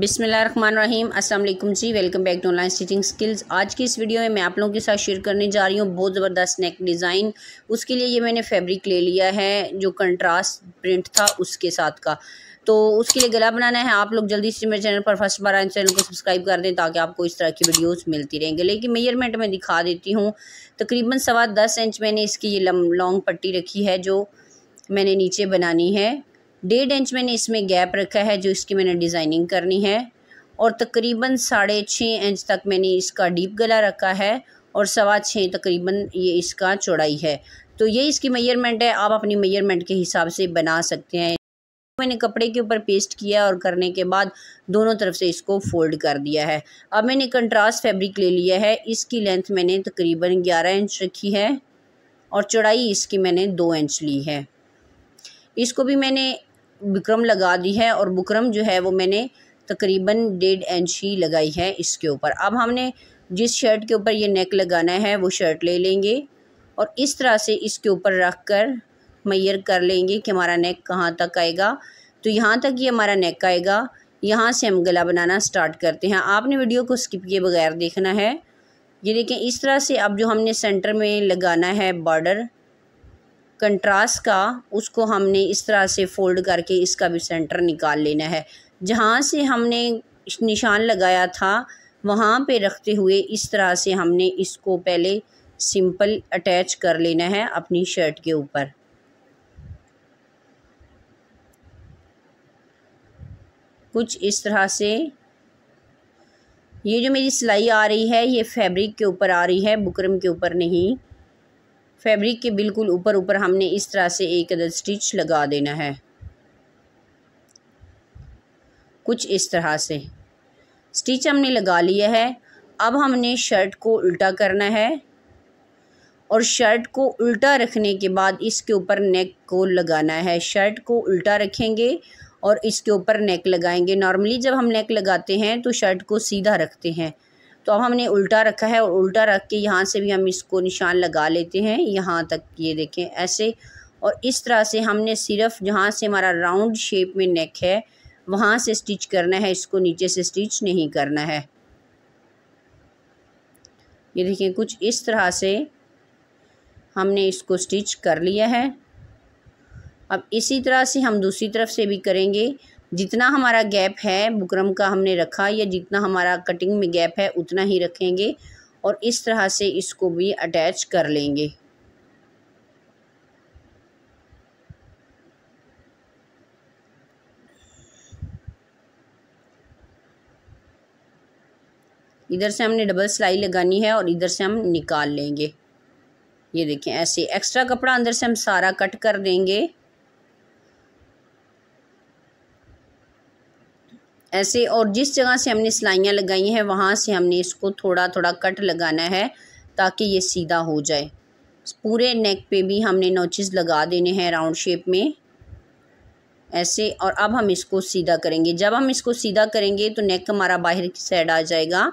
बिसमीम् अल्लाम जी welcome back to online stitching skills आज की इस वीडियो में मैं आप लोगों के साथ शेयर करने जा रही हूँ बहुत ज़बरदस्त नेक डिज़ाइन उसके लिए ये मैंने फैब्रिक ले लिया है जो कंट्रास्ट प्रिंट था उसके साथ का तो उसके लिए गला बनाना है आप लोग जल्दी से मेरे चैनल पर फर्स्ट बार आए चैनल को सब्सक्राइब कर दें ताकि आपको इस तरह की वीडियोस मिलती रहेंगे लेकिन मेजरमेंट में दिखा देती हूँ तकरीबन सवा दस इंच मैंने इसकी ये लॉन्ग पट्टी रखी है जो मैंने नीचे बनानी है डेढ़ इंच मैंने इसमें गैप रखा है जो इसकी मैंने डिज़ाइनिंग करनी है और तकरीबन साढ़े छः इंच तक मैंने इसका डीप गला रखा है और सवा छः तकरीबन ये इसका चौड़ाई है तो ये इसकी मेयरमेंट है आप अपनी मेयरमेंट के हिसाब से बना सकते हैं मैंने कपड़े के ऊपर पेस्ट किया और करने के बाद दोनों तरफ से इसको फोल्ड कर दिया है अब मैंने कंट्रास्ट फैब्रिक ले लिया है इसकी लेंथ मैंने तकरीबन ग्यारह इंच रखी है और चौड़ाई इसकी मैंने दो इंच ली है इसको भी मैंने बुकरम लगा दी है और बुकरम जो है वो मैंने तकरीबन डेढ़ इंच ही लगाई है इसके ऊपर अब हमने जिस शर्ट के ऊपर ये नेक लगाना है वो शर्ट ले लेंगे और इस तरह से इसके ऊपर रख कर मैयर कर लेंगे कि हमारा नेक कहाँ तक आएगा तो यहाँ तक ये हमारा नेक आएगा यहाँ से हम गला बनाना स्टार्ट करते हैं आपने वीडियो को स्किप किए बगैर देखना है ये देखें इस तरह से अब जो हमने सेंटर में लगाना है बॉर्डर कंट्रास्ट का उसको हमने इस तरह से फ़ोल्ड करके इसका भी सेंटर निकाल लेना है जहाँ से हमने निशान लगाया था वहाँ पे रखते हुए इस तरह से हमने इसको पहले सिंपल अटैच कर लेना है अपनी शर्ट के ऊपर कुछ इस तरह से ये जो मेरी सिलाई आ रही है ये फैब्रिक के ऊपर आ रही है बुकरम के ऊपर नहीं फैब्रिक के बिल्कुल ऊपर ऊपर हमने इस तरह से एक अदद स्टिच लगा देना है कुछ इस तरह से स्टिच हमने लगा लिया है अब हमने शर्ट को उल्टा करना है और शर्ट को उल्टा रखने के बाद इसके ऊपर नेक को लगाना है शर्ट को उल्टा रखेंगे और इसके ऊपर नेक लगाएंगे नॉर्मली जब हम नेक लगाते हैं तो शर्ट को सीधा रखते हैं तो अब हमने उल्टा रखा है और उल्टा रख के यहाँ से भी हम इसको निशान लगा लेते हैं यहाँ तक ये देखें ऐसे और इस तरह से हमने सिर्फ जहाँ से हमारा राउंड शेप में नेक है वहाँ से स्टिच करना है इसको नीचे से स्टिच नहीं करना है ये देखें कुछ इस तरह से हमने इसको स्टिच कर लिया है अब इसी तरह से हम दूसरी तरफ से भी करेंगे जितना हमारा गैप है बुकरम का हमने रखा या जितना हमारा कटिंग में गैप है उतना ही रखेंगे और इस तरह से इसको भी अटैच कर लेंगे इधर से हमने डबल सिलाई लगानी है और इधर से हम निकाल लेंगे ये देखें ऐसे एक्स्ट्रा कपड़ा अंदर से हम सारा कट कर देंगे ऐसे और जिस जगह से हमने सिलाइयाँ लगाई हैं वहाँ से हमने इसको थोड़ा थोड़ा कट लगाना है ताकि ये सीधा हो जाए पूरे नेक पे भी हमने नोचेस लगा देने हैं राउंड शेप में ऐसे और अब हम इसको सीधा करेंगे जब हम इसको सीधा करेंगे तो नेक हमारा बाहर की साइड आ जाएगा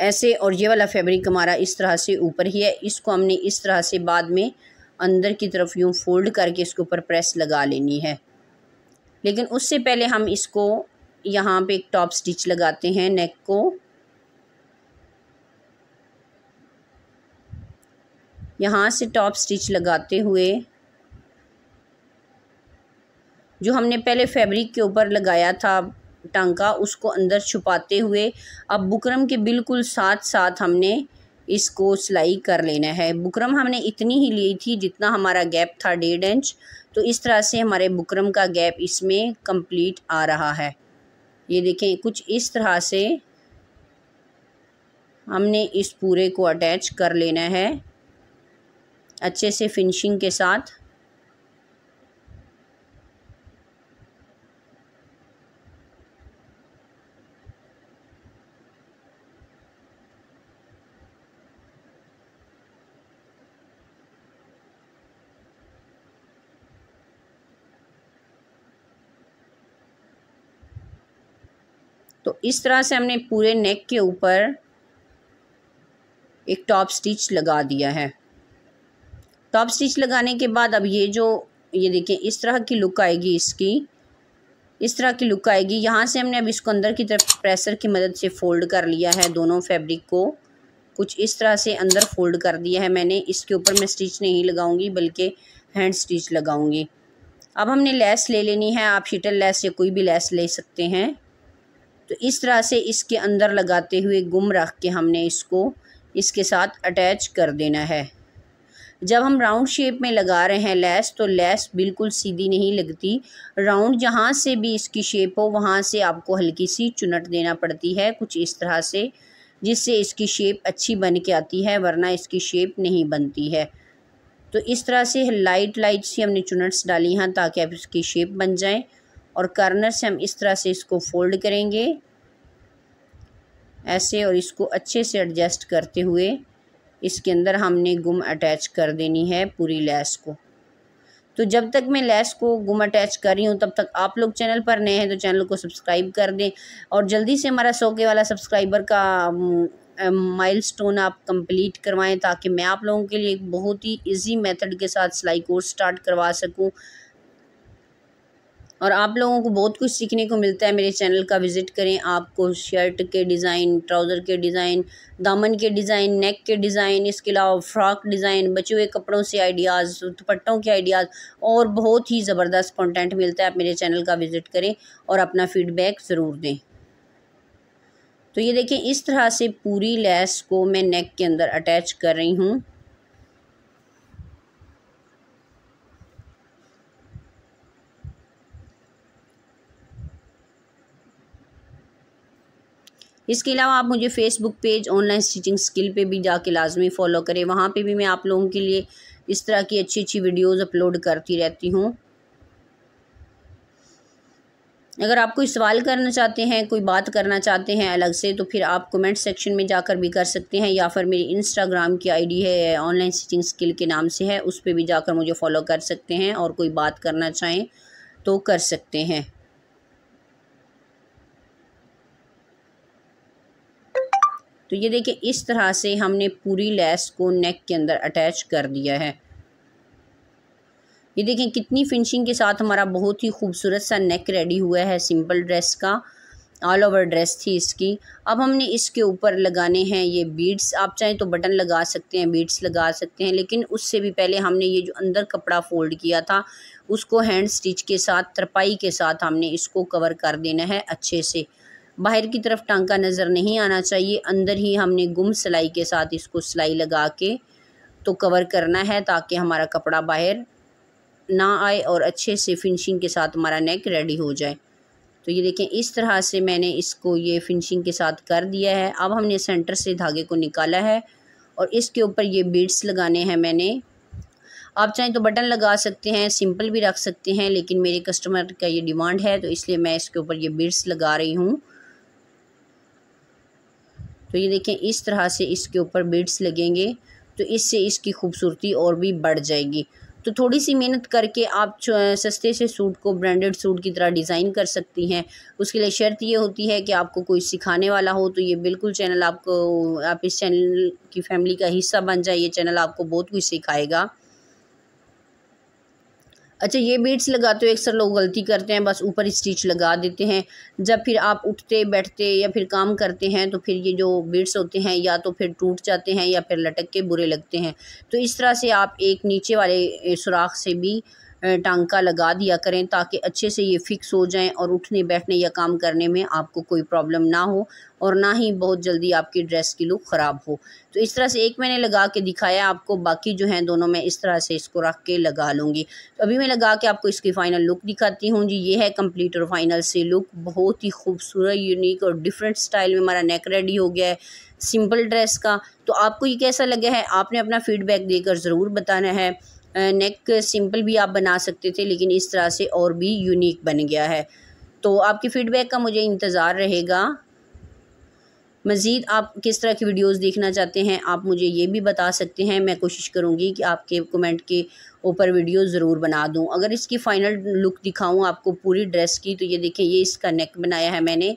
ऐसे और ये वाला फैब्रिक हमारा इस तरह से ऊपर ही है इसको हमने इस तरह से बाद में अंदर की तरफ यूँ फोल्ड करके इसके ऊपर प्रेस लगा लेनी है लेकिन उससे पहले हम इसको यहाँ पे एक टॉप स्टिच लगाते हैं नेक को यहाँ से टॉप स्टिच लगाते हुए जो हमने पहले फैब्रिक के ऊपर लगाया था टांका उसको अंदर छुपाते हुए अब बुकरम के बिल्कुल साथ साथ हमने इसको सिलाई कर लेना है बुकरम हमने इतनी ही ली थी जितना हमारा गैप था डेढ़ इंच तो इस तरह से हमारे बुकरम का गैप इसमें कंप्लीट आ रहा है ये देखें कुछ इस तरह से हमने इस पूरे को अटैच कर लेना है अच्छे से फिनिशिंग के साथ तो इस तरह से हमने पूरे नेक के ऊपर एक टॉप स्टिच लगा दिया है टॉप स्टिच लगाने के बाद अब ये जो ये देखें इस तरह की लुक आएगी इसकी इस तरह की लुक आएगी यहाँ से हमने अब इसको अंदर की तरफ प्रेसर की मदद से फ़ोल्ड कर लिया है दोनों फैब्रिक को कुछ इस तरह से अंदर फ़ोल्ड कर दिया है मैंने इसके ऊपर मैं स्टिच नहीं लगाऊंगी बल्कि हैंड स्टिच लगाऊंगी अब हमने लेस ले लेनी है आप शीटल लेस या कोई भी लेस ले सकते हैं तो इस तरह से इसके अंदर लगाते हुए गुम रख के हमने इसको इसके साथ अटैच कर देना है जब हम राउंड शेप में लगा रहे हैं लेस तो लेस बिल्कुल सीधी नहीं लगती राउंड जहाँ से भी इसकी शेप हो वहाँ से आपको हल्की सी चुनट देना पड़ती है कुछ इस तरह से जिससे इसकी शेप अच्छी बन के आती है वरना इसकी शेप नहीं बनती है तो इस तरह से लाइट लाइट सी हमने चुनट्स डाली हैं ताकि आप इसकी शेप बन जाएँ और कार्नर से हम इस तरह से इसको फोल्ड करेंगे ऐसे और इसको अच्छे से एडजस्ट करते हुए इसके अंदर हमने गुम अटैच कर देनी है पूरी लैस को तो जब तक मैं लैस को गुम अटैच कर रही हूँ तब तक आप लोग चैनल पर नए हैं तो चैनल को सब्सक्राइब कर दें और जल्दी से हमारा सौ के वाला सब्सक्राइबर का माइलस्टोन आप कंप्लीट करवाएं ताकि मैं आप लोगों के लिए एक बहुत ही इजी मेथड के साथ सिलाई कोर्स स्टार्ट करवा सकूँ और आप लोगों को बहुत कुछ सीखने को मिलता है मेरे चैनल का विज़िट करें आपको शर्ट के डिज़ाइन ट्राउज़र के डिज़ाइन दामन के डिज़ाइन नेक के डिज़ाइन इसके अलावा फ्रॉक डिज़ाइन बचे हुए कपड़ों से आइडियाज़ दुपट्टों के आइडियाज़ और बहुत ही ज़बरदस्त कंटेंट मिलता है आप मेरे चैनल का विज़िट करें और अपना फ़ीडबैक ज़रूर दें तो ये देखें इस तरह से पूरी लैस को मैं नेक के अंदर अटैच कर रही हूँ इसके अलावा आप मुझे Facebook page online stitching skill पे भी जाके लाजमी फॉलो करें वहाँ पे भी मैं आप लोगों के लिए इस तरह की अच्छी अच्छी वीडियोस अपलोड करती रहती हूँ अगर आप कोई सवाल करना चाहते हैं कोई बात करना चाहते हैं अलग से तो फिर आप कमेंट सेक्शन में जाकर भी कर सकते हैं या फिर मेरी इंस्टाग्राम की आईडी है ऑनलाइन स्टिचिंग स्किल के नाम से है उस पर भी जाकर मुझे फॉलो कर सकते हैं और कोई बात करना चाहें तो कर सकते हैं तो ये देखिए इस तरह से हमने पूरी लेस को नेक के अंदर अटैच कर दिया है ये देखें कितनी फिनिशिंग के साथ हमारा बहुत ही खूबसूरत सा नेक रेडी हुआ है सिंपल ड्रेस का ऑल ओवर ड्रेस थी इसकी अब हमने इसके ऊपर लगाने हैं ये बीड्स आप चाहें तो बटन लगा सकते हैं बीड्स लगा सकते हैं लेकिन उससे भी पहले हमने ये जो अंदर कपड़ा फोल्ड किया था उसको हैंड स्टिच के साथ तरपाई के साथ हमने इसको कवर कर देना है अच्छे से बाहर की तरफ टांका नज़र नहीं आना चाहिए अंदर ही हमने गुम सिलाई के साथ इसको सिलाई लगा के तो कवर करना है ताकि हमारा कपड़ा बाहर ना आए और अच्छे से फिनिशिंग के साथ हमारा नेक रेडी हो जाए तो ये देखें इस तरह से मैंने इसको ये फिनिशिंग के साथ कर दिया है अब हमने सेंटर से धागे को निकाला है और इसके ऊपर ये बीड्स लगाने हैं मैंने आप चाहें तो बटन लगा सकते हैं सिंपल भी रख सकते हैं लेकिन मेरे कस्टमर का ये डिमांड है तो इसलिए मैं इसके ऊपर ये बीड्स लगा रही हूँ तो ये देखें इस तरह से इसके ऊपर बीड्स लगेंगे तो इससे इसकी खूबसूरती और भी बढ़ जाएगी तो थोड़ी सी मेहनत करके आप सस्ते से सूट को ब्रांडेड सूट की तरह डिज़ाइन कर सकती हैं उसके लिए शर्त ये होती है कि आपको कोई सिखाने वाला हो तो ये बिल्कुल चैनल आपको आप इस चैनल की फैमिली का हिस्सा बन जाए ये चैनल आपको बहुत कुछ सिखाएगा अच्छा ये बीट्स लगाते हुए अक्सर लोग गलती करते हैं बस ऊपर स्टिच लगा देते हैं जब फिर आप उठते बैठते या फिर काम करते हैं तो फिर ये जो बीट्स होते हैं या तो फिर टूट जाते हैं या फिर लटक के बुरे लगते हैं तो इस तरह से आप एक नीचे वाले सुराख से भी टांका लगा दिया करें ताकि अच्छे से ये फ़िक्स हो जाएं और उठने बैठने या काम करने में आपको कोई प्रॉब्लम ना हो और ना ही बहुत जल्दी आपकी ड्रेस की लुक ख़राब हो तो इस तरह से एक मैंने लगा के दिखाया आपको बाकी जो हैं दोनों मैं इस तरह से इसको रख के लगा लूँगी तो अभी मैं लगा के आपको इसकी फ़ाइनल लुक दिखाती हूँ जी ये है कम्प्लीट और फाइनल से लुक बहुत ही खूबसूरत यूनिक और डिफरेंट स्टाइल में हमारा नेक रेडी हो गया है सिंपल ड्रेस का तो आपको ये कैसा लगा है आपने अपना फ़ीडबैक देकर ज़रूर बताना है नेक सिंपल भी आप बना सकते थे लेकिन इस तरह से और भी यूनिक बन गया है तो आपकी फ़ीडबैक का मुझे इंतज़ार रहेगा मज़ीद आप किस तरह की वीडियोस देखना चाहते हैं आप मुझे ये भी बता सकते हैं मैं कोशिश करूँगी कि आपके कमेंट के ऊपर वीडियो ज़रूर बना दूँ अगर इसकी फ़ाइनल लुक दिखाऊँ आपको पूरी ड्रेस की तो ये देखें ये इसका नेक बनाया है मैंने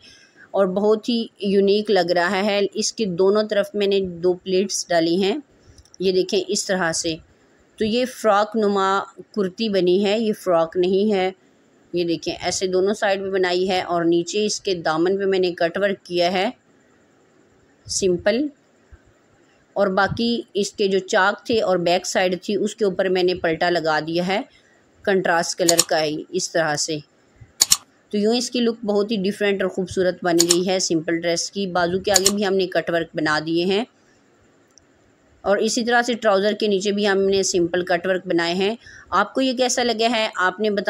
और बहुत ही यूनिक लग रहा है इसके दोनों तरफ मैंने दो प्लेट्स डाली हैं ये देखें इस तरह से तो ये फ़्रॉक नुमा कुर्ती बनी है ये फ़्रॉक नहीं है ये देखें ऐसे दोनों साइड पे बनाई है और नीचे इसके दामन पे मैंने कट वर्क किया है सिंपल और बाकी इसके जो चाक थे और बैक साइड थी उसके ऊपर मैंने पलटा लगा दिया है कंट्रास्ट कलर का ही इस तरह से तो यूँ इसकी लुक बहुत ही डिफरेंट और ख़ूबसूरत बन गई है सिंपल ड्रेस की बाजू के आगे भी हमने कट वर्क बना दिए हैं और इसी तरह से ट्राउज़र के नीचे भी हमने सिंपल कटवर्क बनाए हैं आपको ये कैसा लगा है आपने बता